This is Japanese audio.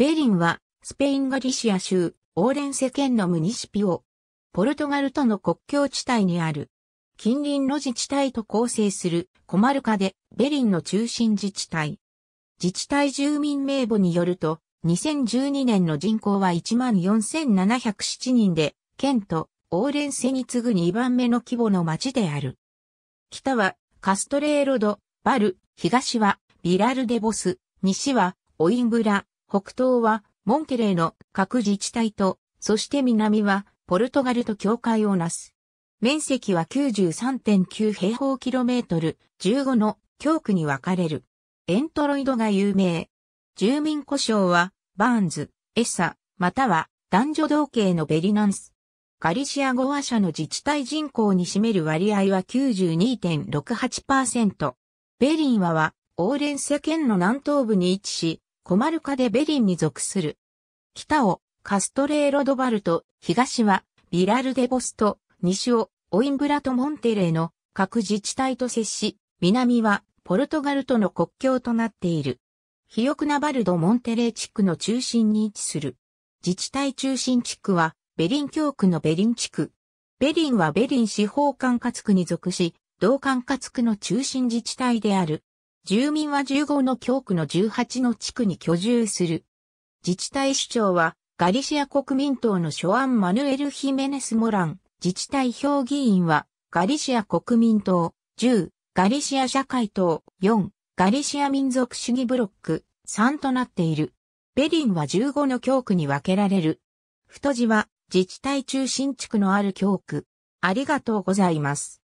ベリンは、スペインガリシア州、オーレンセ県のムニシピオ。ポルトガルとの国境地帯にある。近隣の自治体と構成するコマルカでベリンの中心自治体。自治体住民名簿によると、2012年の人口は14,707人で、県とオーレンセに次ぐ2番目の規模の町である。北はカストレーロド、バル、東はビラルデボス、西はオインブラ、北東はモンケレーの各自治体と、そして南はポルトガルと境界をなす。面積は93.9平方キロメートル、15の教区に分かれる。エントロイドが有名。住民故障は、バーンズ、エッサ、または男女同系のベリナンス。ガリシア語話者の自治体人口に占める割合は92.68%。ベリンはは、オーレンセ県の南東部に位置し、コマルカ・デ・ベリンに属する。北をカストレーロ・ドバルト、東はビラル・デ・ボスト、西をオインブラとモンテレーの各自治体と接し、南はポルトガルとの国境となっている。ヒヨクナバルド・モンテレー地区の中心に位置する。自治体中心地区はベリン教区のベリン地区。ベリンはベリン司法管轄区に属し、同管轄区の中心自治体である。住民は15の教区の18の地区に居住する。自治体首長は、ガリシア国民党のショアン・マヌエル・ヒメネス・モラン、自治体評議員は、ガリシア国民党、10、ガリシア社会党、4、ガリシア民族主義ブロック、3となっている。ベリンは15の教区に分けられる。太字は、自治体中心地区のある教区。ありがとうございます。